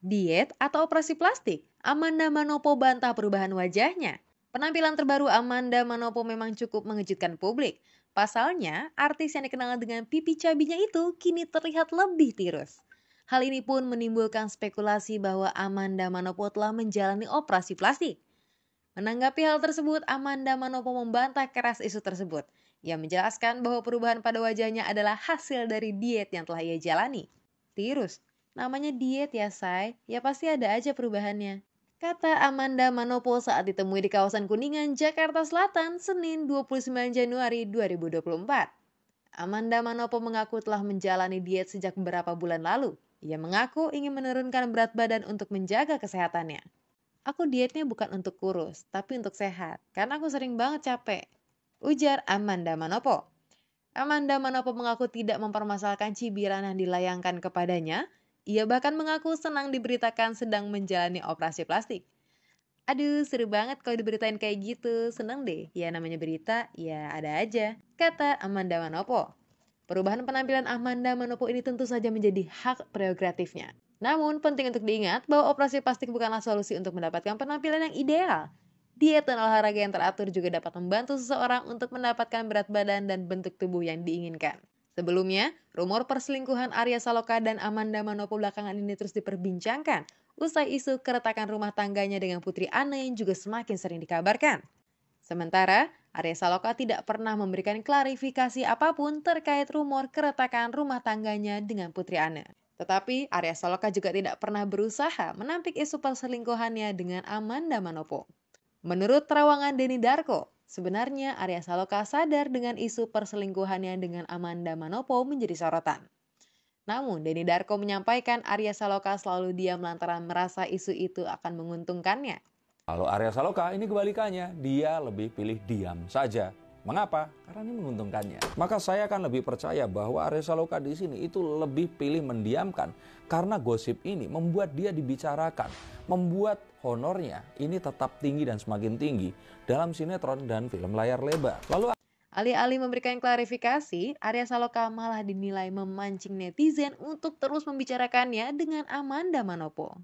Diet atau operasi plastik? Amanda Manopo bantah perubahan wajahnya. Penampilan terbaru Amanda Manopo memang cukup mengejutkan publik. Pasalnya, artis yang dikenal dengan pipi cabinya itu kini terlihat lebih tirus. Hal ini pun menimbulkan spekulasi bahwa Amanda Manopo telah menjalani operasi plastik. Menanggapi hal tersebut, Amanda Manopo membantah keras isu tersebut. Ia menjelaskan bahwa perubahan pada wajahnya adalah hasil dari diet yang telah ia jalani. Tirus, Namanya diet ya, Say. Ya pasti ada aja perubahannya. Kata Amanda Manopo saat ditemui di kawasan Kuningan, Jakarta Selatan, Senin 29 Januari 2024. Amanda Manopo mengaku telah menjalani diet sejak beberapa bulan lalu. Ia mengaku ingin menurunkan berat badan untuk menjaga kesehatannya. Aku dietnya bukan untuk kurus, tapi untuk sehat, karena aku sering banget capek. Ujar Amanda Manopo. Amanda Manopo mengaku tidak mempermasalahkan cibiran yang dilayangkan kepadanya, ia bahkan mengaku senang diberitakan sedang menjalani operasi plastik. Aduh, seru banget kalau diberitain kayak gitu. Seneng deh. Ya namanya berita, ya ada aja. Kata Amanda Manopo. Perubahan penampilan Amanda Manopo ini tentu saja menjadi hak prerogatifnya. Namun, penting untuk diingat bahwa operasi plastik bukanlah solusi untuk mendapatkan penampilan yang ideal. Diet dan olahraga yang teratur juga dapat membantu seseorang untuk mendapatkan berat badan dan bentuk tubuh yang diinginkan. Sebelumnya, rumor perselingkuhan Arya Saloka dan Amanda Manopo belakangan ini terus diperbincangkan usai isu keretakan rumah tangganya dengan putri Ana yang juga semakin sering dikabarkan. Sementara, Arya Saloka tidak pernah memberikan klarifikasi apapun terkait rumor keretakan rumah tangganya dengan putri Ana. Tetapi Arya Saloka juga tidak pernah berusaha menampik isu perselingkuhannya dengan Amanda Manopo. Menurut terawangan Deni Darko, Sebenarnya, Arya Saloka sadar dengan isu perselingkuhannya dengan Amanda Manopo menjadi sorotan. Namun, Denny Darko menyampaikan Arya Saloka selalu diam lantaran merasa isu itu akan menguntungkannya. Kalau Arya Saloka ini kebalikannya, dia lebih pilih diam saja Mengapa? Karena ini menguntungkannya. Maka saya akan lebih percaya bahwa Arya Saloka di sini itu lebih pilih mendiamkan karena gosip ini membuat dia dibicarakan, membuat honornya ini tetap tinggi dan semakin tinggi dalam sinetron dan film layar lebar. Lalu Ali Ali memberikan klarifikasi, Arya Saloka malah dinilai memancing netizen untuk terus membicarakannya dengan Amanda Manopo.